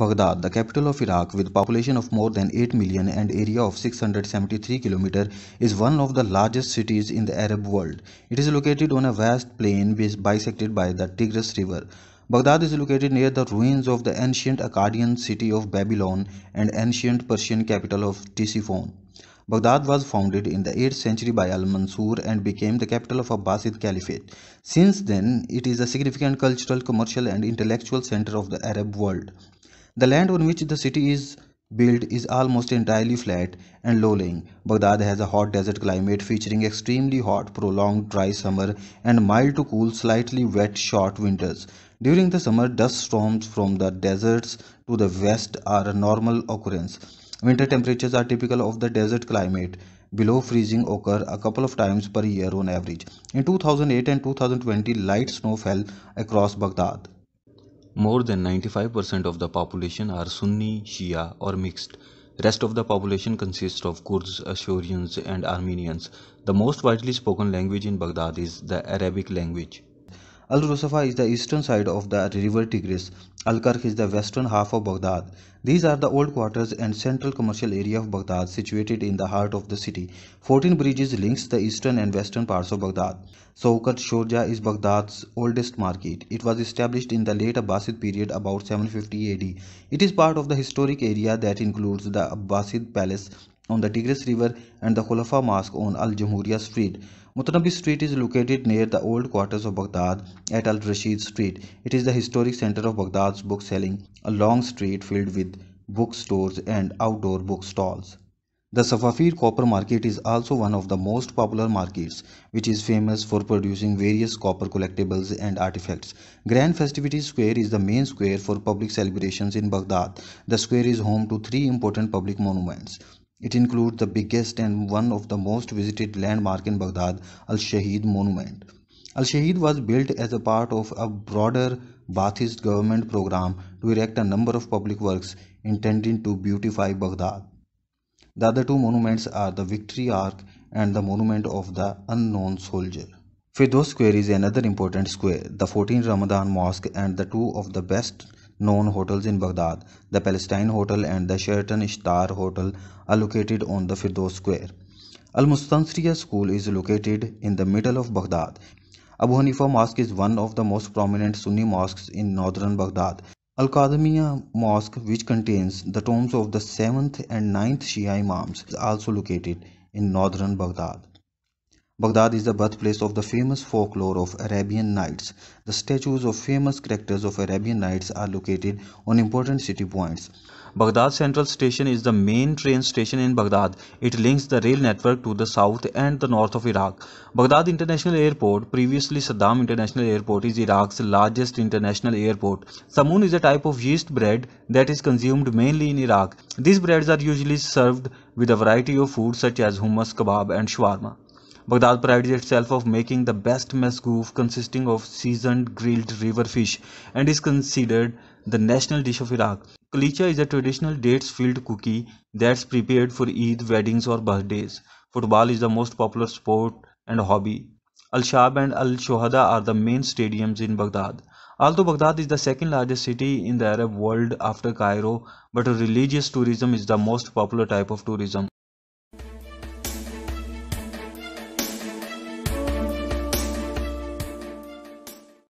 Baghdad, the capital of Iraq with population of more than 8 million and area of 673 km is one of the largest cities in the Arab world. It is located on a vast plain bisected by the Tigris River. Baghdad is located near the ruins of the ancient Akkadian city of Babylon and ancient Persian capital of Tisiphon. Baghdad was founded in the 8th century by Al-Mansur and became the capital of Abbasid Caliphate. Since then, it is a significant cultural, commercial and intellectual center of the Arab world. The land on which the city is built is almost entirely flat and low-lying. Baghdad has a hot desert climate featuring extremely hot, prolonged dry summer and mild to cool, slightly wet, short winters. During the summer, dust storms from the deserts to the west are a normal occurrence. Winter temperatures are typical of the desert climate. Below freezing occur a couple of times per year on average. In 2008 and 2020, light snow fell across Baghdad. More than 95% of the population are Sunni, Shia or mixed. Rest of the population consists of Kurds, Ashurians and Armenians. The most widely spoken language in Baghdad is the Arabic language. Al Rusafa is the eastern side of the river Tigris. Al Kark is the western half of Baghdad. These are the old quarters and central commercial area of Baghdad situated in the heart of the city. 14 bridges links the eastern and western parts of Baghdad. al Shorja is Baghdad's oldest market. It was established in the late Abbasid period about 750 AD. It is part of the historic area that includes the Abbasid palace on the Tigris River and the Khulafa Mosque on Al Jamhuriya Street. Mutanabi Street is located near the old quarters of Baghdad at Al Rashid Street. It is the historic center of Baghdad's bookselling, a long street filled with bookstores and outdoor book stalls. The Safafir copper market is also one of the most popular markets, which is famous for producing various copper collectibles and artifacts. Grand Festivity Square is the main square for public celebrations in Baghdad. The square is home to three important public monuments it includes the biggest and one of the most visited landmark in Baghdad, Al Shaheed Monument. Al Shaheed was built as a part of a broader Baathist government program to erect a number of public works intended to beautify Baghdad. The other two monuments are the Victory Arc and the Monument of the Unknown Soldier. Firdos Square is another important square, the 14 Ramadan Mosque and the two of the best known hotels in Baghdad. The Palestine Hotel and the Sheraton Star Hotel are located on the Firdos Square. Al-Mustansriya School is located in the middle of Baghdad. Abu Hanifa Mosque is one of the most prominent Sunni mosques in northern Baghdad. Al-Qadamiya Mosque, which contains the tombs of the 7th and 9th Shia Imams, is also located in northern Baghdad. Baghdad is the birthplace of the famous folklore of Arabian Nights. The statues of famous characters of Arabian Nights are located on important city points. Baghdad Central Station is the main train station in Baghdad. It links the rail network to the south and the north of Iraq. Baghdad International Airport, previously Saddam International Airport, is Iraq's largest international airport. Samoon is a type of yeast bread that is consumed mainly in Iraq. These breads are usually served with a variety of food such as hummus, kebab and shawarma. Baghdad prides itself of making the best masgouf consisting of seasoned grilled river fish and is considered the national dish of Iraq. Kalicha is a traditional dates filled cookie that's prepared for Eid, weddings or birthdays. Football is the most popular sport and hobby. Al-Shab and Al-Shohada are the main stadiums in Baghdad. Although Baghdad is the second largest city in the Arab world after Cairo, but religious tourism is the most popular type of tourism.